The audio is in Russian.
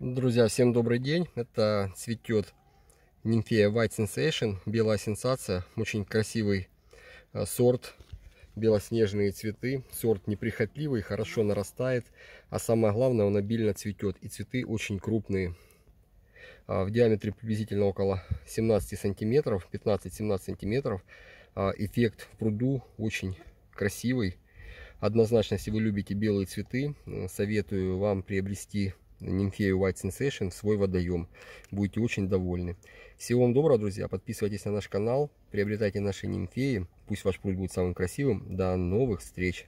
Друзья, всем добрый день. Это цветет нимфея White Sensation, белая сенсация. Очень красивый э, сорт, белоснежные цветы. Сорт неприхотливый, хорошо нарастает. А самое главное, он обильно цветет. И цветы очень крупные. А, в диаметре приблизительно около 17 сантиметров, 15-17 сантиметров. А, эффект в пруду очень красивый. Однозначно, если вы любите белые цветы, э, советую вам приобрести цветы Нимфею White Sensation в свой водоем. Будете очень довольны. Всего вам доброго, друзья. Подписывайтесь на наш канал, приобретайте наши нимфеи. Пусть ваш пруд будет самым красивым. До новых встреч!